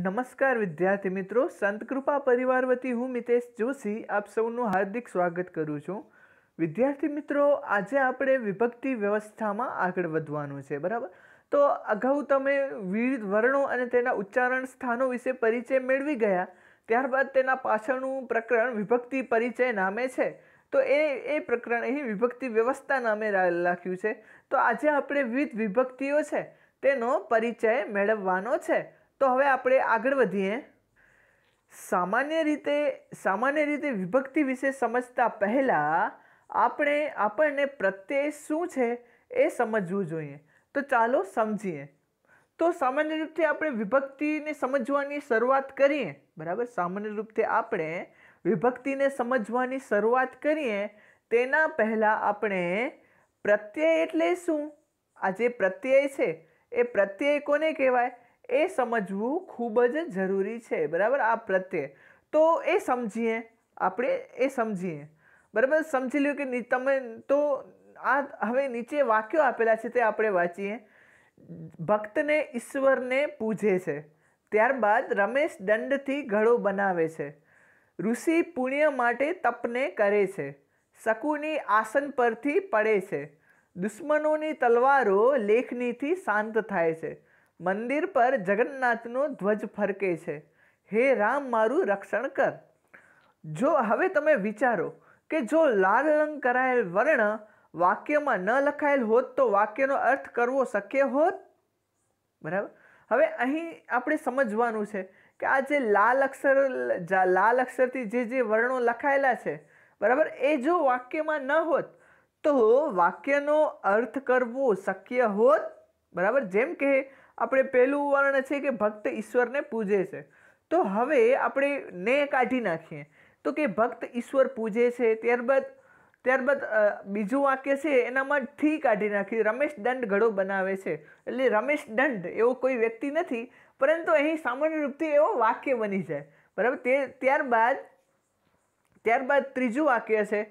નમસ્કાર વિદ્યાર્થી મિત્રો સંતકૃપા પરિવાર વતી હું મિતેશ જોશી આપ સૌનું હાર્દિક સ્વાગત કરું છું વિદ્યાર્થી મિત્રો આજે આપણે વિભક્તિ વ્યવસ્થામાં આગળ વધવાનું છે બરાબર તો અગાઉ તમે વિવિધ વર્ણો અને તેના ઉચ્ચારણ સ્થાનો વિશે પરિચય મેળવી ગયા ત્યારબાદ તેના પાછળનું પ્રકરણ વિભક્તિ પરિચય નામે છે તો એ એ પ્રકરણ અહીં વિભક્તિ વ્યવસ્થા નામે લખ્યું છે તો આજે આપણે વિવિધ વિભક્તિઓ છે તેનો પરિચય મેળવવાનો છે તો હવે આપણે આગળ વધીએ સામાન્ય રીતે સામાન્ય રીતે વિભક્તિ વિશે સમજતા પહેલાં આપણે આપણને પ્રત્યય શું છે એ સમજવું જોઈએ તો ચાલો સમજીએ તો સામાન્ય રૂપથી આપણે વિભક્તિને સમજવાની શરૂઆત કરીએ બરાબર સામાન્ય રૂપથી આપણે વિભક્તિને સમજવાની શરૂઆત કરીએ તેના પહેલાં આપણે પ્રત્યય એટલે શું આ જે પ્રત્યય છે એ પ્રત્યય કોને કહેવાય એ સમજવું ખૂબ જ જરૂરી છે બરાબર આ પ્રત્યે તો એ સમજીએ આપણે એ સમજીએ બરાબર સમજી લ્યો કે તમે તો આ હવે નીચે વાક્યો આપેલા છે તે આપણે વાંચીએ ભક્તને ઈશ્વરને પૂજે છે ત્યારબાદ રમેશ દંડથી ઘડો બનાવે છે ઋષિ પુણ્ય માટે તપને કરે છે શકુની આસન પરથી પડે છે દુશ્મનોની તલવારો લેખનીથી શાંત થાય છે મંદિર પર જગન્નાથનો ધ્વજ ફરકે છે હે રામ મારું રક્ષણ કર જો હવે તમે વિચારો કે જો લાલ રંગ કરાયેલ વર્ણ વાક્યમાં ન લખાયેલ હોત તો વાક્યનો અર્થ કરવો શક્ય હોત બરાબર હવે અહીં આપણે સમજવાનું છે કે આ જે લાલ અક્ષર લાલ અક્ષરથી જે જે વર્ણો લખાયેલા છે બરાબર એ જો વાક્યમાં ન હોત તો વાક્યનો અર્થ કરવો શક્ય હોત બરાબર જેમ કે આપણે પહેલું વર્ણ છે કે ભક્ત ઈશ્વરને પૂજે છે તો હવે આપણે ને કાઢી નાખીએ તો કે ભક્ત ઈશ્વર પૂજે છે ત્યારબાદ ત્યારબાદ બીજું વાક્ય છે એનામાં ઠી કાઢી નાખી રમેશ દંડ ઘડો બનાવે છે એટલે રમેશ દંડ એવો કોઈ વ્યક્તિ નથી પરંતુ અહીં સામાન્ય રૂપથી એવો વાક્ય બની જાય બરાબર તે ત્યારબાદ ત્યારબાદ ત્રીજું વાક્ય છે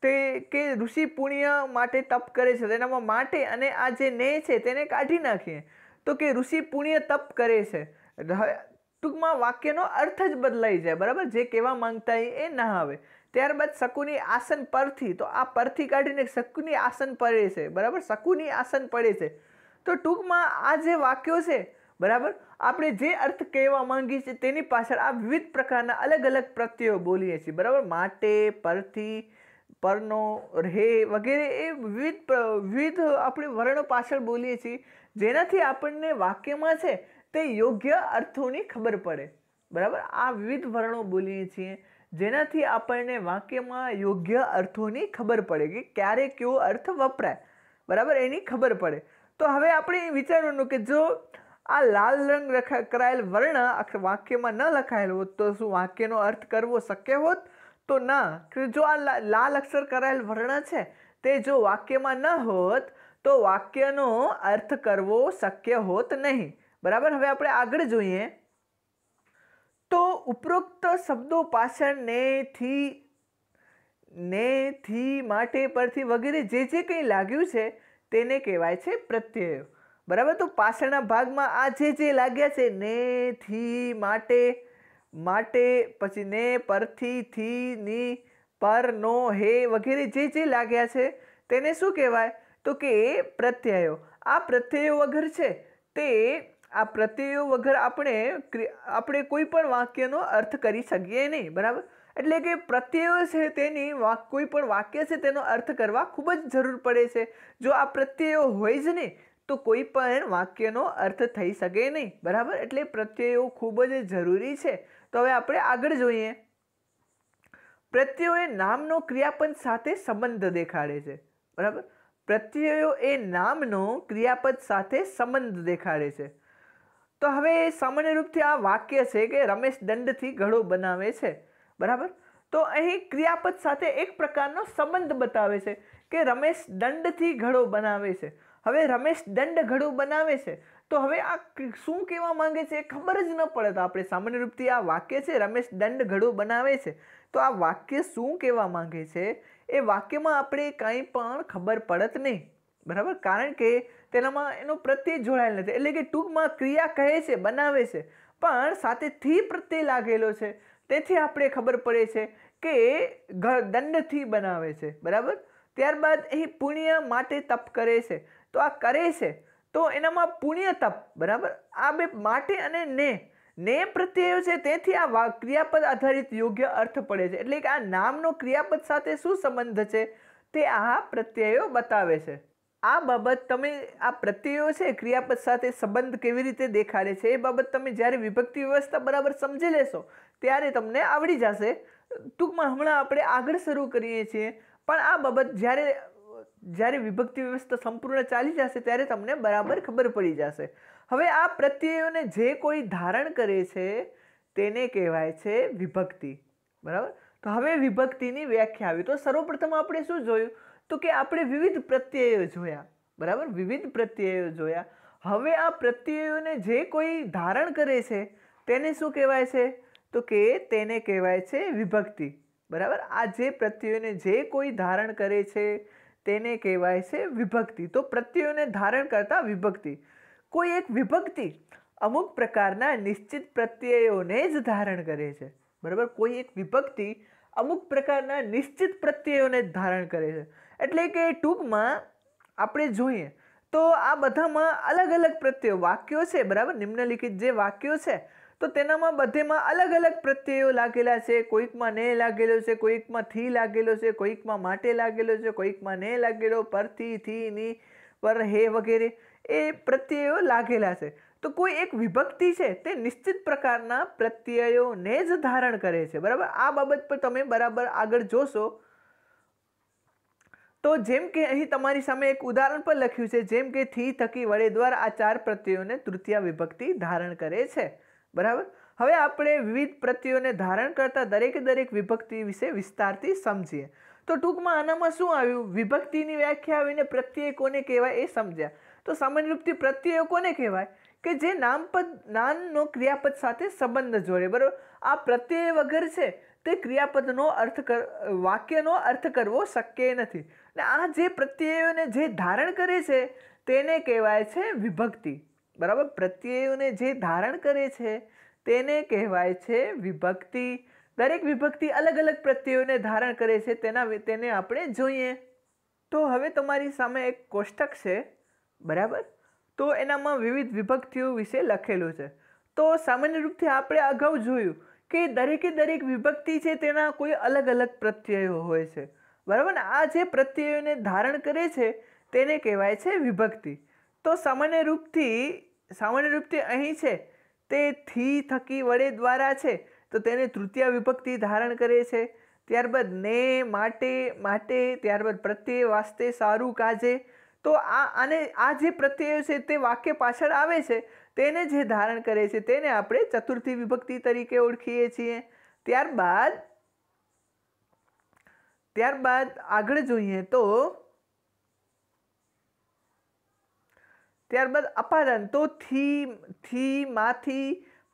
તે કે ઋષિ પુણ્ય માટે તપ કરે છે તેનામાં માટે અને આ જે ને છે તેને કાઢી નાખીએ તો કે ઋષિ પુણ્ય તપ કરે છે ટૂંકમાં વાક્યનો અર્થ જ બદલાઈ જાય બરાબર જે કહેવા માંગતા એ ના આવે ત્યારબાદ શકુની આસન પરથી તો આ પરથી કાઢીને શકુની આસન પડે છે બરાબર શકુની આસન પડે છે તો ટૂંકમાં આ જે વાક્યો છે બરાબર આપણે જે અર્થ કહેવા માંગીએ છીએ તેની પાછળ આ વિવિધ પ્રકારના અલગ અલગ પ્રત્યયો બોલીએ છીએ બરાબર માટે પરથી પરનો રહે વગેરે એ વિવિધ વિવિધ આપણે વર્ણો પાછળ બોલીએ છીએ જેનાથી આપણને વાક્યમાં છે તે યોગ્ય અર્થોની ખબર પડે બરાબર આ વિવિધ વર્ણો બોલીએ છીએ જેનાથી આપણને વાક્યમાં યોગ્ય અર્થોની ખબર પડે કે ક્યારે કેવો અર્થ વપરાય બરાબર એની ખબર પડે તો હવે આપણે વિચારવાનું કે જો આ લાલ રંગ કરાયેલ વર્ણ વાક્યમાં ન લખાયેલ હોત તો શું વાક્યનો અર્થ કરવો શક્ય હોત તો ના કે જો આ લાલ અક્ષર કરાયેલ વર્ણ છે તે જો વાક્યમાં ન હોત તો વાક્યનો અર્થ કરવો શક્ય હોત નહીં બરાબર હવે આપણે આગળ જોઈએ તો ઉપરોક્ત શબ્દો પાછળ ને થી ને થી માટે પરથી વગેરે જે જે કંઈ લાગ્યું છે તેને કહેવાય છે પ્રત્યયો બરાબર તો પાછળના ભાગમાં આ જે જે લાગ્યા છે ને થી માટે માટે પછી ને પરથી થી ની પર નો હે વગેરે જે જે લાગ્યા છે તેને શું કહેવાય તો કે પ્રત્યયો આ પ્રત્યયો વગર છે તે આ પ્રત્યયો વગર આપણે આપણે કોઈ પણ વાક્યનો અર્થ કરી શકીએ નહીં બરાબર એટલે કે પ્રત્યયો છે તેની કોઈ પણ વાક્ય છે તેનો અર્થ કરવા ખૂબ જ જરૂર પડે છે જો આ પ્રત્યયો હોય જ નહીં તો કોઈ પણ વાક્યનો અર્થ થઈ શકે નહીં બરાબર એટલે પ્રત્યયો ખૂબ જ જરૂરી છે તો હવે આપણે આગળ જોઈએ પ્રત્યયોએ નામનો ક્રિયાપદ સાથે સંબંધ દેખાડે છે બરાબર પ્રત્યયો એ નામનો ક્રિયાપદ સાથે સંબંધ દેખાડે છે તો હવે સામાન્ય રૂપથી આ વાક્ય છે કે રમેશ દંડથી ઘડો બનાવે છે બરાબર તો અહીં ક્રિયાપદ સાથે એક પ્રકારનો સંબંધ બતાવે છે કે રમેશ દંડથી ઘડો બનાવે છે હવે રમેશ દંડ ઘડો બનાવે છે તો હવે આ શું કહેવા માંગે છે ખબર જ ન પડે તો આપણે સામાન્ય રૂપથી આ વાક્ય છે રમેશ દંડ ઘડો બનાવે છે તો આ વાક્ય શું કહેવા માંગે છે એ વાક્યમાં આપણે કાંઈ પણ ખબર પડત નહીં બરાબર કારણ કે તેનામાં એનો પ્રત્યય જોડાયેલ નથી એટલે કે ટૂંકમાં ક્રિયા કહે છે બનાવે છે પણ સાથેથી પ્રત્યે લાગેલો છે તેથી આપણે ખબર પડે છે કે દંડથી બનાવે છે બરાબર ત્યારબાદ અહીં પુણ્ય માટે તપ કરે છે તો આ કરે છે તો એનામાં પુણ્ય તપ બરાબર આ બે માટે અને ને ને પ્રત્યયો છે તેથી આ ક્રિયાપદ આધારિત યોગ્ય અર્થ પડે છે એટલે કે આ નામનો ક્રિયાપદ સાથે શું સંબંધ છે તે આ પ્રત્યયો બતાવે છે આ બાબત તમે આ પ્રત્યયો છે ક્રિયાપદ સાથે સંબંધ કેવી રીતે દેખાડે છે એ બાબત તમે જ્યારે વિભક્તિ વ્યવસ્થા બરાબર સમજી લેશો ત્યારે તમને આવડી જશે ટૂંકમાં હમણાં આપણે આગળ શરૂ કરીએ છીએ પણ આ બાબત જ્યારે જ્યારે વિભક્તિ વ્યવસ્થા સંપૂર્ણ ચાલી જશે ત્યારે તમને બરાબર ખબર પડી જશે હવે આ પ્રત્યયોને જે કોઈ ધારણ કરે છે તેને કહેવાય છે વિભક્તિ બરાબર તો હવે વિભક્તિની વ્યાખ્યા આવી તો સર્વપ્રથમ આપણે શું જોયું તો કે આપણે વિવિધ પ્રત્યયો જોયા બરાબર વિવિધ પ્રત્યયો જોયા હવે આ પ્રત્યયોને જે કોઈ ધારણ કરે છે તેને શું કહેવાય છે તો કે તેને કહેવાય છે વિભક્તિ બરાબર આ જે પ્રત્યયોને જે કોઈ ધારણ કરે છે તેને કહેવાય છે વિભક્તિ તો પ્રત્યયોને ધારણ કરતા વિભક્તિ કોઈ એક વિભક્તિ અમુક પ્રકારના નિશ્ચિત પ્રત્યયોને જ ધારણ કરે છે બરાબર કોઈ એક વિભક્તિ અમુક પ્રકારના નિશ્ચિત પ્રત્યયોને જ ધારણ કરે છે એટલે કે ટૂંકમાં આપણે જોઈએ તો આ બધામાં અલગ અલગ પ્રત્યયો વાક્યો છે બરાબર નિમ્નલિખિત જે વાક્યો છે તો તેનામાં બધેમાં અલગ અલગ પ્રત્યયો લાગેલા છે કોઈકમાં ને લાગેલો છે કોઈકમાં થી લાગેલો છે કોઈકમાં માટે લાગેલો છે કોઈકમાં ને લાગેલો પરથી થી ની પર હે વગેરે એ પ્રત્યયો લાગેલા છે તો કોઈ એક વિભક્તિ છે તે નિશ્ચિત પ્રકારના પ્રત્યયોને જ ધારણ કરે છે બરાબર આ બાબત પર તમે બરાબર આગળ જોશો તો જેમ કે અહીં તમારી સામે એક ઉદાહરણ પણ લખ્યું છે જેમ કે થી થકી વડે દ્વારા આ ચાર પ્રત્યયોને તૃતીય વિભક્તિ ધારણ કરે છે બરાબર હવે આપણે વિવિધ પ્રત્યયોને ધારણ કરતા દરેકે દરેક વિભક્તિ વિશે વિસ્તારથી સમજીએ તો ટૂંકમાં આનામાં શું આવ્યું વિભક્તિની વ્યાખ્યા આવીને પ્રત્યય કોને કહેવાય એ સમજ્યા તો સામાન્ય રૂપથી પ્રત્યયો કોને કહેવાય કે જે નામપદ નામનો ક્રિયાપદ સાથે સંબંધ જોડે બરાબર આ પ્રત્યય વગર છે તે ક્રિયાપદનો અર્થ કર વાક્યનો અર્થ કરવો શક્ય નથી ને આ જે પ્રત્યયોને જે ધારણ કરે છે તેને કહેવાય છે વિભક્તિ બરાબર પ્રત્યયોને જે ધારણ કરે છે તેને કહેવાય છે વિભક્તિ દરેક વિભક્તિ અલગ અલગ પ્રત્યયોને ધારણ કરે છે તેના તેને આપણે જોઈએ તો હવે તમારી સામે એક કોષ્ટક છે બરાબર તો એનામાં વિવિધ વિભક્તિઓ વિશે લખેલું છે તો સામાન્ય રૂપથી આપણે અગાઉ જોયું કે દરેકે દરેક વિભક્તિ છે તેના કોઈ અલગ અલગ પ્રત્યયો હોય છે બરાબર આ જે પ્રત્યયોને ધારણ કરે છે તેને કહેવાય છે વિભક્તિ તો સામાન્ય રૂપથી સામાન્ય રૂપથી અહીં છે તે થી થકી વડે દ્વારા છે તો તેને તૃતીય વિભક્તિ ધારણ કરે છે ત્યારબાદ ને માટે માટે ત્યારબાદ પ્રત્યે વાસ્તે સારું કાજે તો આ અને આ જે પ્રત્યયો છે તે વાક્ય પાછળ આવે છે તેને જે ધારણ કરે છે તેને આપણે ચતુર્થી વિભક્તિ તરીકે ઓળખીએ છીએ ત્યારબાદ ત્યારબાદ આગળ જોઈએ તો ત્યારબાદ અપાદન તો થી થી માંથી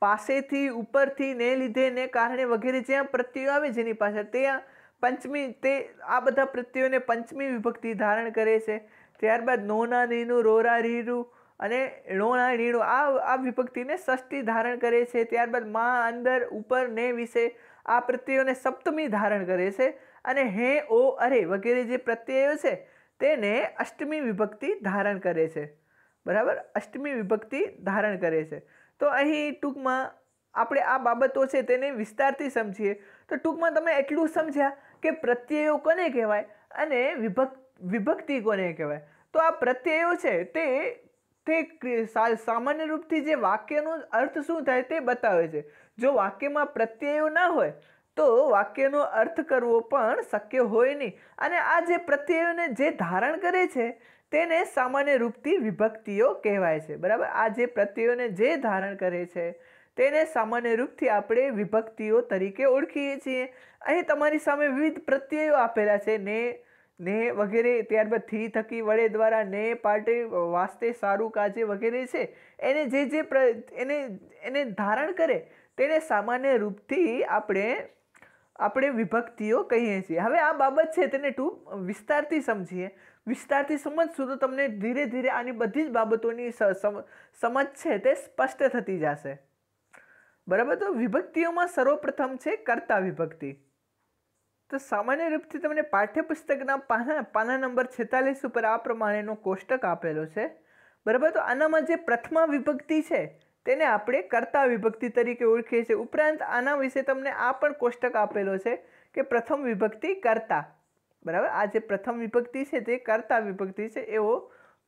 પાસેથી ઉપરથી ને લીધે ને કારણે વગેરે જ્યાં પ્રત્યયો આવે જેની પાછળ ત્યાં પંચમી તે આ બધા પ્રત્યયોને પંચમી વિભક્તિ ધારણ કરે છે ત્યારબાદ નોના નીનું રોરા રીરું અને રોણા રીણું આ આ વિભક્તિને ષષ્ઠી ધારણ કરે છે ત્યારબાદ મા અંદર ઉપર ને વિશે આ પ્રત્યયોને સપ્તમી ધારણ કરે છે અને હે ઓ અરે વગેરે જે પ્રત્યયો છે તેને અષ્ટમી વિભક્તિ ધારણ કરે છે બરાબર અષ્ટમી વિભક્તિ ધારણ કરે છે તો અહીં ટૂંકમાં આપણે આ બાબતો છે તેને વિસ્તારથી સમજીએ તો ટૂંકમાં તમે એટલું સમજ્યા કે પ્રત્યયો કોને કહેવાય અને વિભક્ત વિભક્તિ કોને કહેવાય તો આ પ્રત્યયો છે તે તે સામાન્ય રૂપથી જે વાક્યનો અર્થ શું થાય તે બતાવે છે જો વાક્યમાં પ્રત્યયો ના હોય તો વાક્યનો અર્થ કરવો પણ શક્ય હોય નહીં અને આ જે પ્રત્યયોને જે ધારણ કરે છે તેને સામાન્ય રૂપથી વિભક્તિઓ કહેવાય છે બરાબર આ જે પ્રત્યયોને જે ધારણ કરે છે તેને સામાન્ય રૂપથી આપણે વિભક્તિઓ તરીકે ઓળખીએ છીએ અહીં તમારી સામે વિવિધ પ્રત્યયો આપેલા છે ને ને વગેરે ત્યારબાદ થી થકી વડે દ્વારા ને પાટે વાસ્તે સારું કાજે વગેરે છે એને જે જે પ્ર એને એને ધારણ કરે તેને સામાન્ય રૂપથી આપણે આપણે વિભક્તિઓ કહીએ છીએ હવે આ બાબત છે તેને ટૂંક વિસ્તારથી સમજીએ વિસ્તારથી સમજશું તો તમને ધીરે ધીરે આની બધી જ બાબતોની સમજ છે તે સ્પષ્ટ થતી જશે બરાબર તો વિભક્તિઓમાં સર્વપ્રથમ છે કર્તા વિભક્તિ તો સામાન્ય રૂપથી તમને પાઠ્યપુસ્તકના પાના પાના નંબર છેતાલીસ ઉપર આ પ્રમાણેનો કોષ્ટક આપેલો છે બરાબર તો આનામાં જે પ્રથમા વિભક્તિ છે તેને આપણે કર્તા વિભક્તિ તરીકે ઓળખીએ છીએ ઉપરાંત આના વિશે તમને આ પણ કોષ્ટક આપેલો છે કે પ્રથમ વિભક્તિ કર્તા બરાબર આ જે પ્રથમ વિભક્તિ છે તે કર્તા વિભક્તિ છે એવો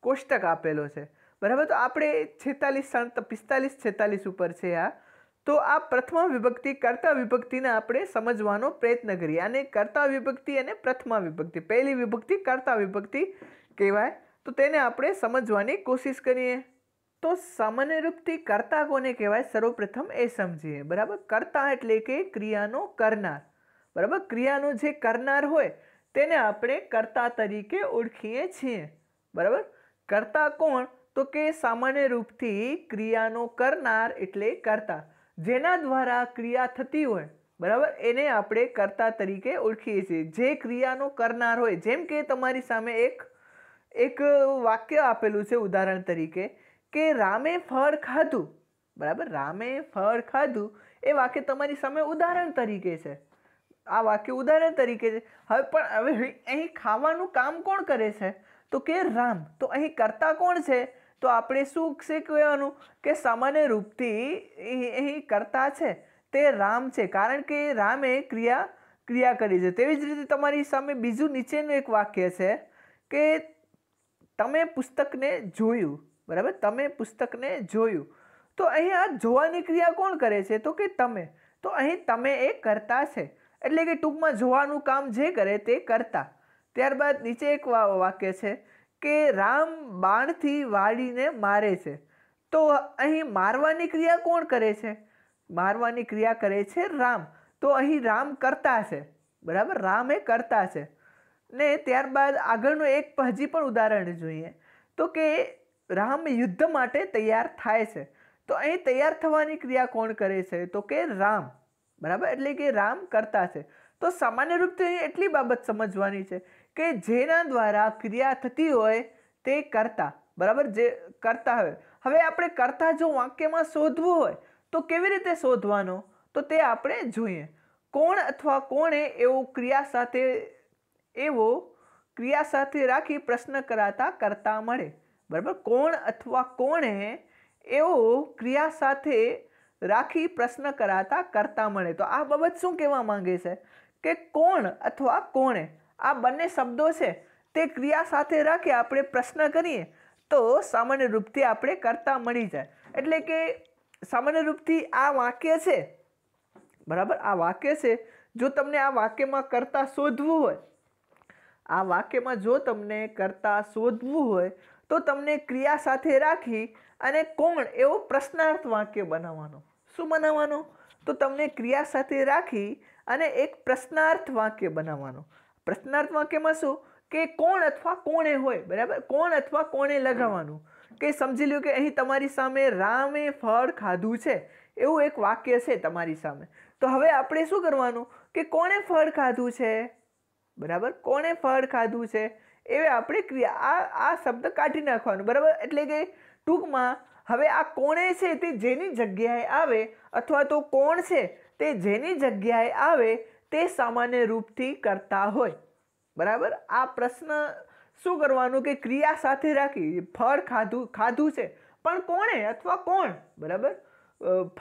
કોષ્ટક આપેલો છે બરાબર તો આપણે છેતાલીસ પિસ્તાલીસ છેતાલીસ ઉપર છે આ તો આ પ્રથમા વિભક્તિ કરતા વિભક્તિને આપણે સમજવાનો પ્રયત્ન કરીએ અને કર્તા વિભક્તિ અને પ્રથમા વિભક્તિ પહેલી વિભક્તિ કર્તા વિભક્તિ કહેવાય તો તેને આપણે સમજવાની કોશિશ કરીએ તો સામાન્ય રૂપથી કર્તા કોને કહેવાય સર્વપ્રથમ એ સમજીએ બરાબર કરતા એટલે કે ક્રિયાનો કરનાર બરાબર ક્રિયાનો જે કરનાર હોય તેને આપણે કર્તા તરીકે ઓળખીએ છીએ બરાબર કરતા કોણ તો કે સામાન્ય રૂપથી ક્રિયાનો કરનાર એટલે કર્તા જેના દ્વારા ક્રિયા થતી હોય બરાબર એને આપણે કર્તા તરીકે ઓળખીએ છીએ જે ક્રિયાનો કરનાર હોય જેમ કે તમારી સામે એક એક વાક્ય આપેલું છે ઉદાહરણ તરીકે કે રામે ફળ ખાધું બરાબર રામે ફળ ખાધું એ વાક્ય તમારી સામે ઉદાહરણ તરીકે છે આ વાક્ય ઉદાહરણ તરીકે છે હવે પણ હવે અહીં ખાવાનું કામ કોણ કરે છે તો કે રામ તો અહીં કરતા કોણ છે તો આપણે શું શીખવાનું કે સામાન્ય રૂપથી એ કરતા છે તે રામ છે કારણ કે રામે ક્રિયા ક્રિયા કરી છે તેવી જ રીતે તમારી સામે બીજું નીચેનું એક વાક્ય છે કે તમે પુસ્તકને જોયું બરાબર તમે પુસ્તકને જોયું તો અહીં આ જોવાની ક્રિયા કોણ કરે છે તો કે તમે તો અહીં તમે એ કરતા છે એટલે કે ટૂંકમાં જોવાનું કામ જે કરે તે કરતા ત્યારબાદ નીચે એક વાક્ય છે કે રામ બાણથી વાળીને મારે છે તો અહીં મારવાની ક્રિયા કોણ કરે છે મારવાની ક્રિયા કરે છે રામ તો અહીં રામ કરતા છે બરાબર રામે કરતા છે ને ત્યારબાદ આગળનું એક હજી પણ ઉદાહરણ જોઈએ તો કે રામ યુદ્ધ માટે તૈયાર થાય છે તો અહીં તૈયાર થવાની ક્રિયા કોણ કરે છે તો કે રામ બરાબર એટલે કે રામ કરતા છે તો સામાન્ય રૂપથી એટલી બાબત સમજવાની છે કે જેના દ્વારા ક્રિયા થતી હોય તે કરતા બરાબર જે કરતા હોય હવે આપણે કરતા જો વાક્યમાં શોધવું હોય તો કેવી રીતે શોધવાનો તો તે આપણે જોઈએ કોણ અથવા કોણે એવો ક્રિયા સાથે એવો ક્રિયા સાથે રાખી પ્રશ્ન કરાતા કરતા મળે બરાબર કોણ અથવા કોણે એવો ક્રિયા સાથે રાખી પ્રશ્ન કરાતા કરતા મળે તો આ બાબત શું કહેવા માંગે છે કે કોણ અથવા કોણે આ બંને શબ્દો છે તે ક્રિયા સાથે રાખી આપણે પ્રશ્ન કરીએ તો સામાન્ય રૂપથી આપણે કરતા મળી જાય એટલે કે સામાન્ય રૂપથી આ વાક્ય છે બરાબર આ વાક્ય છે જો તમને આ વાક્યમાં કરતા શોધવું હોય આ વાક્યમાં જો તમને કરતા શોધવું હોય તો તમને ક્રિયા સાથે રાખી અને કોણ એવો પ્રશ્નાર્થ વાક્ય બનાવવાનો શું બનાવવાનો તો તમને ક્રિયા સાથે રાખી અને એક પ્રશ્નાર્થ વાક્ય બનાવવાનો પ્રશ્નાર્થ વાક્યમાં શું કે કોણ અથવા કોણે હોય બરાબર કોણ અથવા કોણે લગાવવાનું કે સમજી લ્યો કે અહીં તમારી સામે રામે ફળ ખાધું છે એવું એક વાક્ય છે તમારી સામે તો હવે આપણે શું કરવાનું કે કોણે ફળ ખાધું છે બરાબર કોણે ફળ ખાધું છે એવે આપણે ક્રિયા આ આ શબ્દ કાઢી નાખવાનો બરાબર એટલે કે ટૂંકમાં હવે આ કોણે છે તે જેની જગ્યાએ આવે અથવા તો કોણ છે તે જેની જગ્યાએ આવે તે સામાન્ય રૂપથી કરતા હોય બરાબર આ પ્રશ્ન શું કરવાનું કે ક્રિયા સાથે રાખી ફળ ખાધું ખાધું છે પણ કોણે અથવા કોણ બરાબર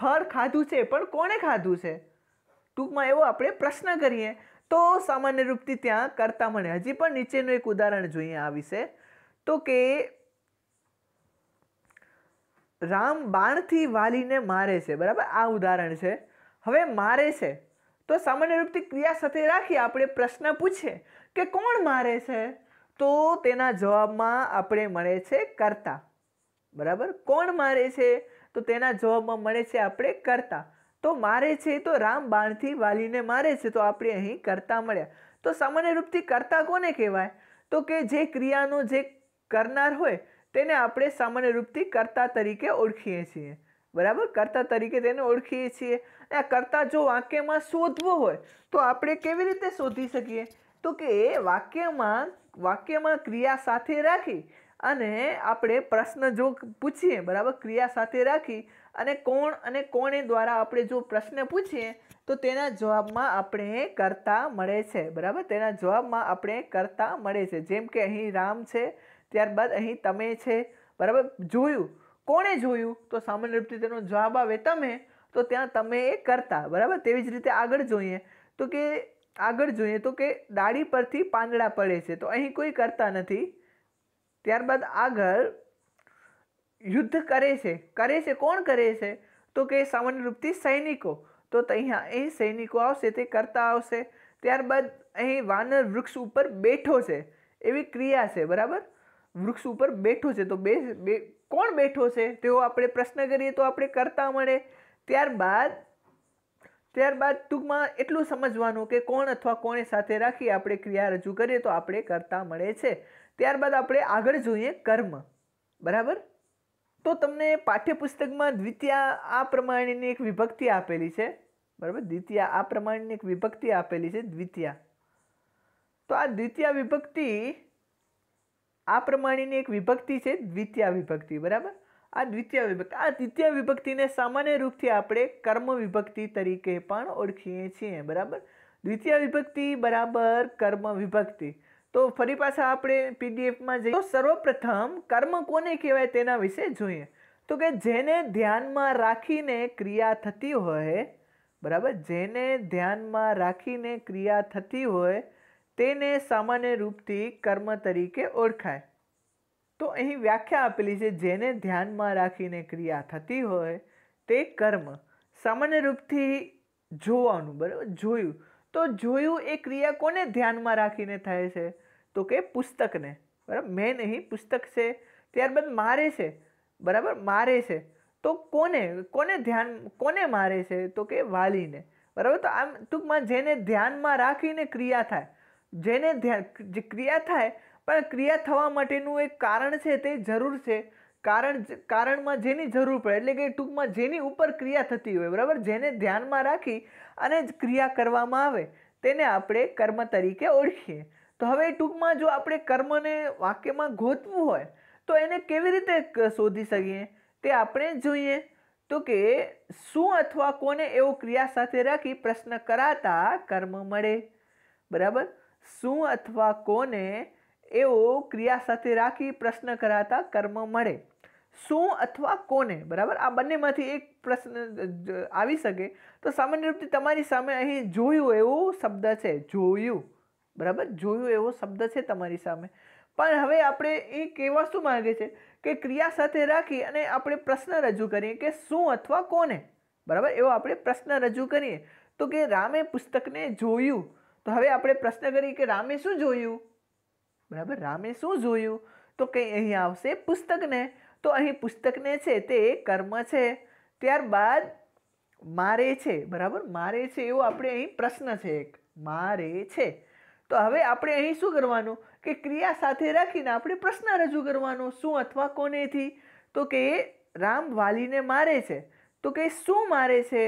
ફળ ખાધું છે પણ કોણે ખાધું છે ટૂંકમાં એવો આપણે પ્રશ્ન કરીએ તો સામાન્ય રૂપથી ત્યાં કરતા મળે હજી પણ નીચેનું એક ઉદાહરણ જોઈએ આ વિશે તો કે રામ બાણથી વાલીને મારે છે બરાબર આ ઉદાહરણ છે હવે મારે છે તો સામાન્ય રૂપથી ક્રિયા સાથે રાખી આપણે પ્રશ્ન પૂછીએ કે કોણ મારે છે તો તેના જવાબમાં આપણે મળે છે કરતા બરાબર કોણ મારે છે તો તેના જવાબમાં મળે છે આપણે કરતા તો મારે છે તો રામ બાણથી વાલીને મારે છે તો આપણે અહીં કરતા મળ્યા તો સામાન્ય રૂપથી કરતા કોને કહેવાય તો કે જે ક્રિયાનો જે કરનાર હોય તેને આપણે સામાન્ય રૂપથી કરતા તરીકે ઓળખીએ છીએ બરાબર કર્તા તરીકે તેને ઓળખીએ છીએ આ કર્તા જો વાક્યમાં શોધવો હોય તો આપણે કેવી રીતે શોધી શકીએ તો કે વાક્યમાં વાક્યમાં ક્રિયા સાથે રાખી અને આપણે પ્રશ્ન જો પૂછીએ બરાબર ક્રિયા સાથે રાખી અને કોણ અને કોણે દ્વારા આપણે જો પ્રશ્ન પૂછીએ તો તેના જવાબમાં આપણે કરતા મળે છે બરાબર તેના જવાબમાં આપણે કરતા મળે છે જેમ કે અહીં રામ છે ત્યારબાદ અહીં તમે છે બરાબર જોયું કોણે જોયું તો સામાન્ય રીતે તેનો જવાબ આવે તમે તો ત્યાં તમે એ કરતા બરાબર તેવી જ રીતે આગળ જોઈએ તો કે આગળ જોઈએ તો કે ડાળી પરથી પાંદડા પડે છે તો અહીં કોઈ કરતા નથી ત્યારબાદ આગળ યુદ્ધ કરે છે કરે છે કોણ કરે છે તો કે સામાન્ય રૂપથી સૈનિકો તો અહીંયા અહીં સૈનિકો આવશે તે કરતા આવશે ત્યારબાદ અહીં વાનર વૃક્ષ ઉપર બેઠો છે એવી ક્રિયા છે બરાબર વૃક્ષ ઉપર બેઠો છે તો બે કોણ બેઠો છે તેઓ આપણે પ્રશ્ન કરીએ તો આપણે કરતા મળે ત્યારબાદ ત્યારબાદ ટૂંકમાં એટલું સમજવાનું કે કોણ અથવા કોણે સાથે રાખી આપણે ક્રિયા રજૂ કરીએ તો આપણે કરતા મળે છે ત્યારબાદ આપણે આગળ જોઈએ કર્મ બરાબર તો તમને પાઠ્યપુસ્તકમાં દ્વિતીય આ પ્રમાણેની એક વિભક્તિ આપેલી છે બરાબર દ્વિતીય આ પ્રમાણેની એક વિભક્તિ આપેલી છે દ્વિતીય તો આ દ્વિતીય વિભક્તિ આ પ્રમાણેની એક વિભક્તિ છે દ્વિતીય વિભક્તિ બરાબર આ દ્વિતીય વિભક્તિ આ દ્વિતીય વિભક્તિને સામાન્ય રૂપથી આપણે કર્મ વિભક્તિ તરીકે પણ ઓળખીએ છીએ બરાબર દ્વિતીય વિભક્તિ બરાબર કર્મ વિભક્તિ તો ફરી પાછા આપણે પીડીએફમાં જઈએ તો સર્વપ્રથમ કર્મ કોને કહેવાય તેના વિશે જોઈએ તો કે જેને ધ્યાનમાં રાખીને ક્રિયા થતી હોય બરાબર જેને ધ્યાનમાં રાખીને ક્રિયા થતી હોય તેને સામાન્ય રૂપથી કર્મ તરીકે ઓળખાય તો અહીં વ્યાખ્યા આપેલી છે જેને ધ્યાનમાં રાખીને ક્રિયા થતી હોય તે કર્મ સામાન્ય રૂપથી જોવાનું બરાબર જોયું તો જોયું એ ક્રિયા કોને ધ્યાનમાં રાખીને થાય છે તો કે પુસ્તકને બરાબર મેન અહીં પુસ્તક છે ત્યારબાદ મારે છે બરાબર મારે છે તો કોને કોને ધ્યાન કોને મારે છે તો કે વાલીને બરાબર તો આમ ટૂંકમાં જેને ધ્યાનમાં રાખીને ક્રિયા થાય જેને ધ્યાન જે ક્રિયા થાય પણ ક્રિયા થવા માટેનું એક કારણ છે તે જરૂર છે કારણ કારણમાં જેની જરૂર પડે એટલે કે ટૂંકમાં જેની ઉપર ક્રિયા થતી હોય બરાબર જેને ધ્યાનમાં રાખી અને જ ક્રિયા કરવામાં આવે તેને આપણે કર્મ તરીકે ઓળખીએ તો હવે ટૂંકમાં જો આપણે કર્મને વાક્યમાં ગોતવું હોય તો એને કેવી રીતે શોધી શકીએ તે આપણે જોઈએ તો કે શું અથવા કોને એવો ક્રિયા સાથે રાખી પ્રશ્ન કરાતા કર્મ મળે બરાબર શું અથવા કોને એવો ક્રિયા સાથે રાખી પ્રશ્ન કરાતા કર્મ મળે શું અથવા કોને બરાબર આ બંનેમાંથી એક પ્રશ્ન આવી શકે તો સામાન્ય રૂપથી તમારી સામે અહીં જોયું એવો શબ્દ છે જોયું બરાબર જોયું એવો શબ્દ છે તમારી સામે પણ હવે આપણે એ કહેવા શું માગે છે કે ક્રિયા સાથે રાખી અને આપણે પ્રશ્ન રજૂ કરીએ કે શું અથવા કોને બરાબર એવો આપણે પ્રશ્ન રજૂ કરીએ તો કે રામે પુસ્તકને જોયું તો હવે આપણે પ્રશ્ન કરીએ કે રામે શું જોયું બરાબર રામે શું જોયું તો કંઈ અહીં આવશે પુસ્તકને તો અહીં પુસ્તકને છે તે કર્મ છે ત્યારબાદ મારે છે બરાબર મારે છે એવો આપણે અહીં પ્રશ્ન છે એક મારે છે તો હવે આપણે અહીં શું કરવાનું કે ક્રિયા સાથે રાખીને આપણે પ્રશ્ન રજૂ કરવાનો શું અથવા કોનેથી તો કે રામ વાલીને મારે છે તો કે શું મારે છે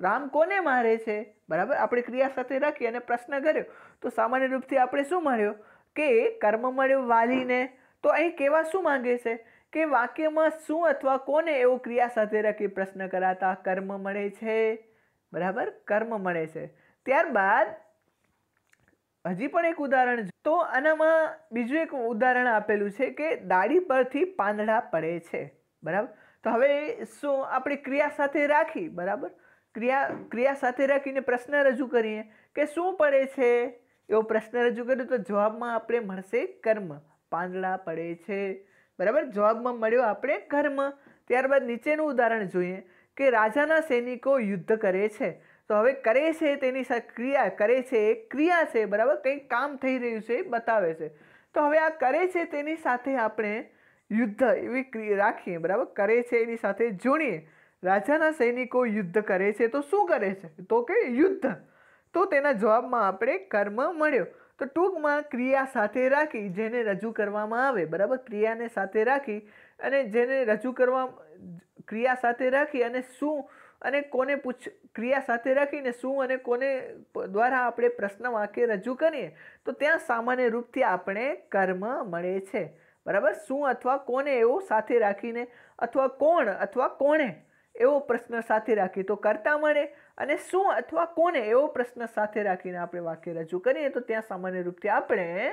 રામ કોને મારે છે બરાબર આપણે ક્રિયા સાથે રાખી અને પ્રશ્ન કર્યો તો સામાન્ય રૂપથી આપણે શું મળ્યો કે કર્મ મળ્યો વાલીને તો અહીં કેવા શું માંગે છે કે વાક્યમાં શું અથવા કોને એવું ક્રિયા સાથે રાખી પ્રશ્ન કરાતા કર્મ મળે છે બરાબર કર્મ મળે છે ત્યારબાદ હજી પણ એક ઉદાહરણ તો આનામાં બીજું એક ઉદાહરણ આપેલું છે કે દાઢી પરથી પાંદડા પડે છે બરાબર તો હવે શું આપણે ક્રિયા સાથે રાખી બરાબર ક્રિયા ક્રિયા સાથે રાખીને પ્રશ્ન રજૂ કરીએ કે શું પડે છે એવો પ્રશ્ન રજૂ કર્યો તો જવાબમાં આપણે મળશે કર્મ પાંદડા પડે છે બરાબર જવાબમાં મળ્યો આપણે કર્મ ત્યારબાદ નીચેનું ઉદાહરણ જોઈએ કે રાજાના સૈનિકો યુદ્ધ કરે છે તો હવે કરે છે તેની ક્રિયા કરે છે એ ક્રિયા છે બરાબર કંઈ કામ થઈ રહ્યું છે એ બતાવે છે તો હવે આ કરે છે તેની સાથે આપણે યુદ્ધ એવી રાખીએ બરાબર કરે છે એની સાથે જોડીએ રાજાના સૈનિકો યુદ્ધ કરે છે તો શું કરે છે તો કે યુદ્ધ તો તેના જવાબમાં આપણે કર્મ મળ્યો તો ટૂંકમાં ક્રિયા સાથે રાખી જેને રજૂ કરવામાં આવે બરાબર ક્રિયાને સાથે રાખી અને જેને રજૂ કરવા ક્રિયા સાથે રાખી અને શું અને કોને પૂછ ક્રિયા સાથે રાખીને શું અને કોને દ્વારા આપણે પ્રશ્ન વાક્ય રજૂ કરીએ તો ત્યાં સામાન્ય રૂપથી આપણે કર્મ મળે છે બરાબર શું અથવા કોને એવું સાથે રાખીને અથવા કોણ અથવા કોણે એવો પ્રશ્ન સાથે રાખી તો કરતા મળે અને શું અથવા કોને એવો પ્રશ્ન સાથે રાખીને આપણે વાક્ય રજૂ કરીએ તો ત્યાં સામાન્ય રૂપથી આપણે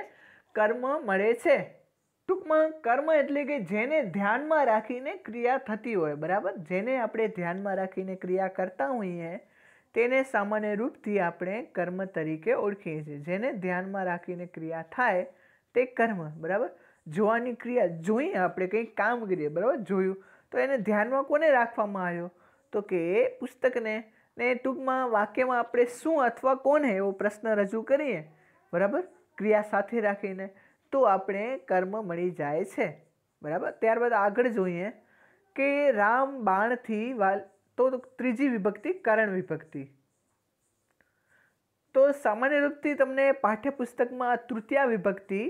કર્મ મળે છે ટૂંકમાં કર્મ એટલે કે જેને ધ્યાનમાં રાખીને ક્રિયા થતી હોય બરાબર જેને આપણે ધ્યાનમાં રાખીને ક્રિયા કરતા હોઈએ તેને સામાન્ય રૂપથી આપણે કર્મ તરીકે ઓળખીએ છીએ જેને ધ્યાનમાં રાખીને ક્રિયા થાય તે કર્મ બરાબર જોવાની ક્રિયા જોઈએ આપણે કંઈક કામ કરીએ બરાબર જોયું તો એને ધ્યાનમાં કોને રાખવામાં આવ્યો તો કે એ પુસ્તકને ને ટૂંકમાં વાક્યમાં આપણે શું અથવા કોને એવો પ્રશ્ન રજૂ કરીએ બરાબર ક્રિયા સાથે રાખીને તો આપણે કર્મ મળી જાય છે બરાબર ત્યારબાદ આગળ જોઈએ કે રામ બાણથી વાલ તો ત્રીજી વિભક્તિ કારણ વિભક્તિ તો સામાન્ય રૂપથી તમને પાઠ્યપુસ્તકમાં તૃતીય વિભક્તિ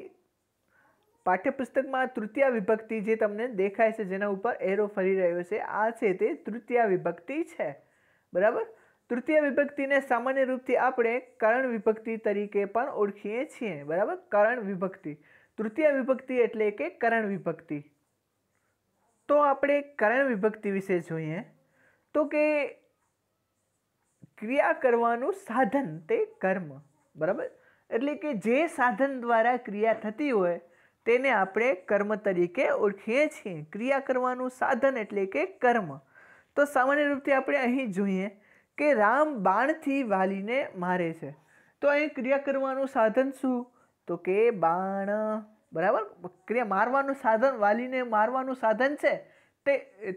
પાઠ્યપુસ્તકમાં તૃતીય વિભક્તિ જે તમને દેખાય છે જેના ઉપર એરો ફરી રહ્યો છે આ છે તે તૃતીય વિભક્તિ છે બરાબર તૃતીય વિભક્તિને સામાન્ય રૂપથી આપણે કરણ વિભક્તિ તરીકે પણ ઓળખીએ છીએ બરાબર કરણ વિભક્તિ તૃતીય વિભક્તિ એટલે કે કરણ વિભક્તિ તો આપણે કરણ વિભક્તિ વિશે જોઈએ તો કે ક્રિયા કરવાનું સાધન તે કર્મ બરાબર એટલે કે જે સાધન દ્વારા ક્રિયા થતી હોય તેને આપણે કર્મ તરીકે ઓળખીએ છીએ ક્રિયા કરવાનું સાધન એટલે કે કર્મ તો સામાન્ય રીતે આપણે અહીં જોઈએ કે રામ બાણથી વાલીને મારે છે તો અહીં ક્રિયા કરવાનું સાધન શું તો કે બાણ બરાબર ક્રિયા મારવાનું સાધન વાલીને મારવાનું સાધન છે તે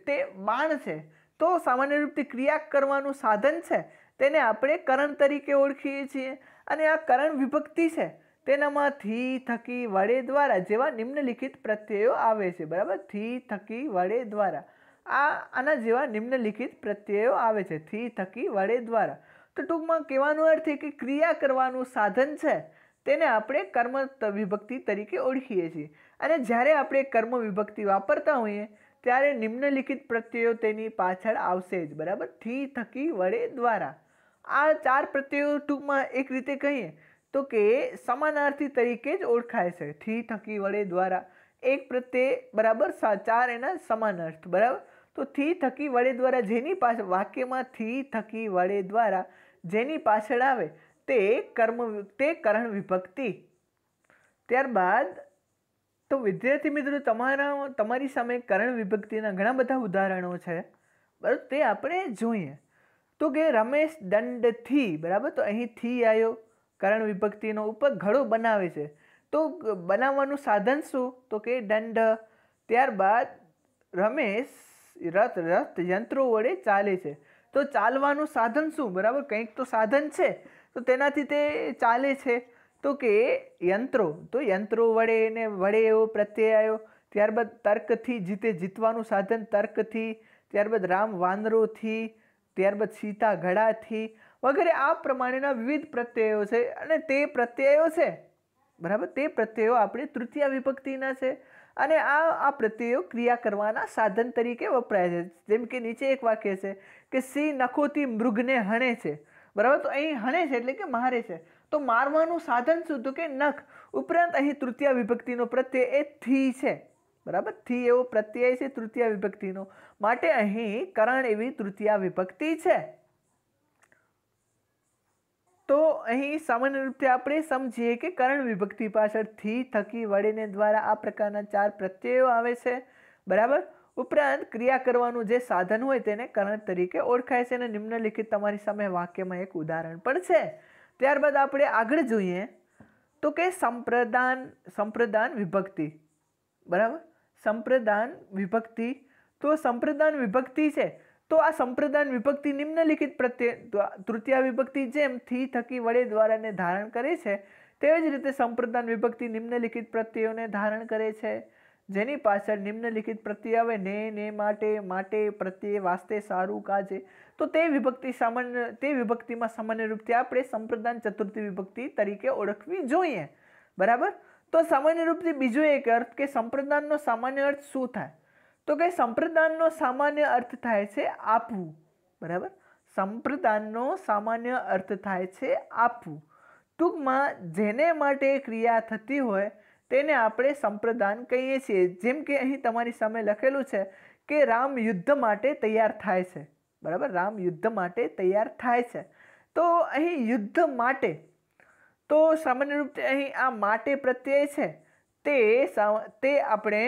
તે બાણ છે તો સામાન્ય રીતે ક્રિયા કરવાનું સાધન છે તેને આપણે કરણ તરીકે ઓળખીએ છીએ અને આ કરણ વિભક્તિ છે તેનામાં થી થકી વડે દ્વારા જેવા નિમ્નલિખિત પ્રત્યયો આવે છે બરાબર થી થકી વડે દ્વારા આ આના જેવા નિમ્નલિખિત પ્રત્યયો આવે છે થી થકી વડે દ્વારા તો ટૂંકમાં કહેવાનો અર્થ એ કે ક્રિયા કરવાનું સાધન છે તેને આપણે કર્મ વિભક્તિ તરીકે ઓળખીએ છીએ અને જ્યારે આપણે કર્મ વિભક્તિ વાપરતા હોઈએ ત્યારે નિમ્નલિખિત પ્રત્યયો તેની પાછળ આવશે જ બરાબર થી થકી વડે દ્વારા આ ચાર પ્રત્યયો ટૂંકમાં એક રીતે કહીએ તો કે સમાનાર્થી તરીકે જ ઓળખાય છે થી થકી વડે દ્વારા એક પ્રત્યે બરાબર ચાર એના સમાનાર્થ બરાબર તો થી થકી વડે દ્વારા જેની પાછળ વાક્યમાં થી થકી વડે દ્વારા જેની પાછળ આવે તે કર્મ તે કરણ વિભક્તિ ત્યારબાદ તો વિદ્યાર્થી મિત્રો તમારા તમારી સામે કરણ વિભક્તિના ઘણા બધા ઉદાહરણો છે બરાબર તે આપણે જોઈએ તો કે રમેશ દંડથી બરાબર તો અહીં થી આવ્યો કરણ વિભક્તિનો ઉપર ઘડો બનાવે છે તો બનાવવાનું સાધન શું તો કે દંડ ત્યારબાદ રમેશ રથ રથ યંત્રો વડે ચાલે છે તો ચાલવાનું સાધન શું બરાબર કંઈક તો સાધન છે તો તેનાથી તે ચાલે છે તો કે યંત્રો તો યંત્રો વડે એને વડે એવો પ્રત્યય આવ્યો ત્યારબાદ તર્કથી જીતે જીતવાનું સાધન તર્કથી ત્યારબાદ રામ વાનરોથી ત્યારબાદ સીતા ઘડાથી વગેરે આ પ્રમાણેના વિવિધ પ્રત્યયો છે અને તે પ્રત્યયો છે બરાબર તે પ્રત્યયો આપણે તૃતીય વિભક્તિના છે અને આ આ પ્રત્યયો ક્રિયા કરવાના સાધન તરીકે વપરાય છે જેમ કે નીચે એક વાક્ય છે કે સિંહ નખોથી મૃગને હણે છે બરાબર તો અહીં હણે છે એટલે કે મારે છે તો મારવાનું સાધન શું કે નખ ઉપરાંત અહીં તૃતીય વિભક્તિનો પ્રત્યય એ થી છે બરાબર થી એવો પ્રત્યય છે તૃતીય વિભક્તિનો માટે અહીં કરણ એવી તૃતીય વિભક્તિ છે તો અહીં સામાન્ય રૂપે આપણે સમજીએ કે કરણ વિભક્તિ પાછળથી થકી વળીને દ્વારા આ પ્રકારના ચાર પ્રત્યયો આવે છે બરાબર ઉપરાંત ક્રિયા કરવાનું જે સાધન હોય તેને કરણ તરીકે ઓળખાય છે અને નિમ્નલિખિત તમારી સામે વાક્યમાં એક ઉદાહરણ પણ છે ત્યારબાદ આપણે આગળ જોઈએ તો કે સંપ્રદાન સંપ્રદાન વિભક્તિ બરાબર સંપ્રદાન વિભક્તિ તો સંપ્રદાન વિભક્તિ છે તો આ સંપ્રદાન વિભક્તિ નિમ્નલિખિત પ્રત્યે તૃતીય વિભક્તિ જેમ થી થકી વડે દ્વારાને ધારણ કરે છે તેવી જ રીતે સંપ્રદાન વિભક્તિ નિમ્નલિખિત પ્રત્યયોને ધારણ કરે છે જેની પાછળ નિમ્નલિખિત પ્રત્યય આવે ને ને માટે માટે પ્રત્યે વાસ્તે સારું કાજે તો તે વિભક્તિ સામાન્ય તે વિભક્તિમાં સામાન્ય રૂપથી આપણે સંપ્રદાન ચતુર્થી વિભક્તિ તરીકે ઓળખવી જોઈએ બરાબર તો સામાન્ય રૂપથી બીજો એક અર્થ કે સંપ્રદાનનો સામાન્ય અર્થ શું થાય તો કે સંપ્રદાનનો સામાન્ય અર્થ થાય છે આપવું બરાબર સંપ્રદાનનો સામાન્ય અર્થ થાય છે આપવું ટૂંકમાં જેને માટે ક્રિયા થતી હોય તેને આપણે સંપ્રદાન કહીએ છીએ જેમ કે અહીં તમારી સામે લખેલું છે કે રામ યુદ્ધ માટે તૈયાર થાય છે બરાબર રામ યુદ્ધ માટે તૈયાર થાય છે તો અહીં યુદ્ધ માટે તો સામાન્ય રૂપે અહીં આ માટે પ્રત્યય છે તે તે આપણે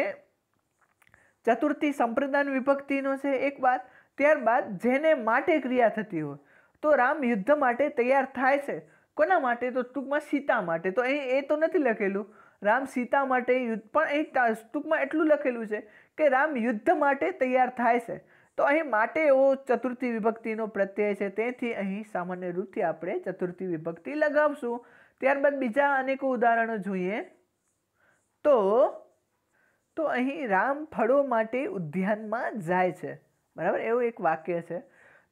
ચતુર્થી સંપ્રદાન વિભક્તિનો છે એક વાત ત્યારબાદ જેને માટે ક્રિયા થતી હોય તો રામ યુદ્ધ માટે તૈયાર થાય છે કોના માટે તો ટૂંકમાં સીતા માટે તો અહીં એ તો નથી લખેલું રામ સીતા માટે યુદ્ધ પણ અહીં ટૂંકમાં એટલું લખેલું છે કે રામ યુદ્ધ માટે તૈયાર થાય છે તો અહીં માટે એવો ચતુર્થી વિભક્તિનો પ્રત્યય છે તેથી અહીં સામાન્ય રૂપથી આપણે ચતુર્થી વિભક્તિ લગાવશું ત્યારબાદ બીજા અનેકો ઉદાહરણો જોઈએ તો તો અહીં રામ ફળો માટે ઉદ્યાનમાં જાય છે બરાબર એવું એક વાક્ય છે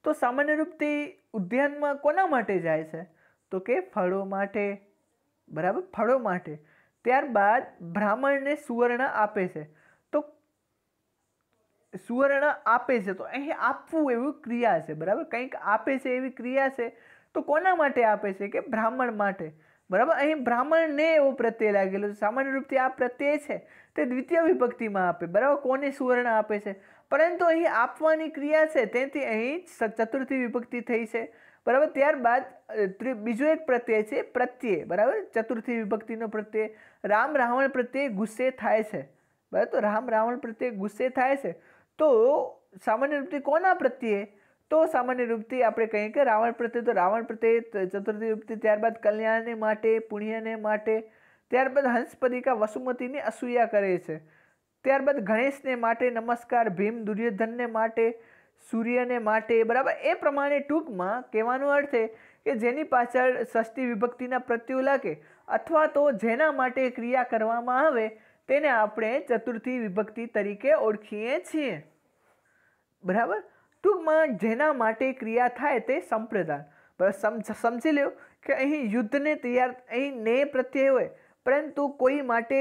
તો સામાન્ય રૂપથી ઉદ્યાનમાં કોના માટે જાય છે તો કે ફળો માટે બરાબર ફળો માટે ત્યારબાદ બ્રાહ્મણને સુવર્ણ આપે છે તો સુવર્ણ આપે છે તો અહીં આપવું એવું ક્રિયા છે બરાબર કંઈક આપે છે એવી ક્રિયા છે તો કોના માટે આપે છે કે બ્રાહ્મણ માટે બરાબર અહીં બ્રાહ્મણને એવો પ્રત્યય લાગેલો છે સામાન્ય રૂપથી આ પ્રત્યય છે તે દ્વિતીય વિભક્તિમાં આપે બરાબર કોને સુવર્ણ આપે છે પરંતુ અહીં આપવાની ક્રિયા છે તેથી અહીં ચતુર્થી વિભક્તિ થઈ છે બરાબર ત્યારબાદ બીજો એક પ્રત્યય છે પ્રત્યય બરાબર ચતુર્થી વિભક્તિનો પ્રત્યય રામ રાવણ પ્રત્યે ગુસ્સે થાય છે બરાબર તો રામ રાવણ પ્રત્યે ગુસ્સે થાય છે તો સામાન્ય રૂપથી કોના પ્રત્યે તો સામાન્ય રૂપથી આપણે કહીએ કે રાવણ પ્રત્યે તો રાવણ પ્રત્યે ચતુર્થી રૂપથી ત્યારબાદ કલ્યાણને માટે પુણ્યને માટે ત્યારબાદ હંસપદિકા વસુમતીની અસૂયા કરે છે ત્યારબાદ ગણેશને માટે નમસ્કાર ભીમ દુર્યોધનને માટે સૂર્યને માટે બરાબર એ પ્રમાણે ટૂંકમાં કહેવાનો અર્થ એ કે જેની પાછળ ષષ્ઠી વિભક્તિના પ્રત્યુ લાગે અથવા તો જેના માટે ક્રિયા કરવામાં આવે તેને આપણે ચતુર્થી વિભક્તિ તરીકે ઓળખીએ છીએ બરાબર ટૂંકમાં જેના માટે ક્રિયા થાય તે સંપ્રદાન બસ સમજી લ્યો કે અહીં યુદ્ધને તૈયાર અહીં ને પ્રત્યે હોય પરંતુ કોઈ માટે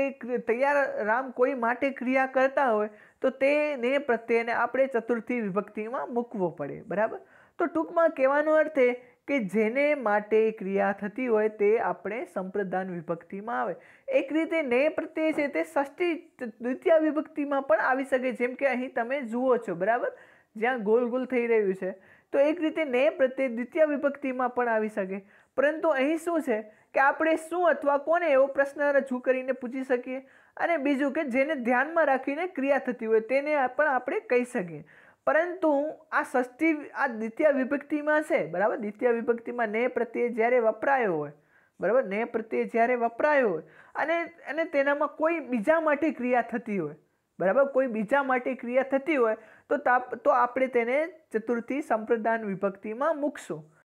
તૈયાર રામ કોઈ માટે ક્રિયા કરતા હોય તો તે ને પ્રત્યેને આપણે ચતુર્થી વિભક્તિમાં મૂકવો પડે બરાબર તો ટૂંકમાં કહેવાનો અર્થ એ કે જેને માટે ક્રિયા થતી હોય તે આપણે સંપ્રદાન વિભક્તિમાં આવે એક રીતે ને પ્રત્યે છે તે ષષ્ઠી દ્વિતીય વિભક્તિમાં પણ આવી શકે જેમ કે અહીં તમે જુઓ છો બરાબર જ્યાં ગોલ ગોલ થઈ રહ્યું છે તો એક રીતે ને પ્રત્યે દ્વિતીય વિભક્તિમાં પણ આવી શકે પરંતુ અહીં શું છે કે આપણે શું અથવા કોને એવો પ્રશ્ન રજૂ કરીને પૂછી શકીએ અને બીજું કે જેને ધ્યાનમાં રાખીને ક્રિયા થતી હોય તેને પણ આપણે કહી શકીએ પરંતુ આ ષષ્ઠી આ દ્વિતીય વિભક્તિમાં છે બરાબર દ્વિતીય વિભક્તિમાં ને પ્રત્યે જ્યારે વપરાયો હોય બરાબર ને પ્રત્યે જ્યારે વપરાયો હોય અને અને તેનામાં કોઈ બીજા માટે ક્રિયા થતી હોય બરાબર કોઈ બીજા માટે ક્રિયા થતી હોય તો તાપ તો આપણે તેને ચતુર્થી સંપ્રદાન વિભક્તિમાં મૂકશું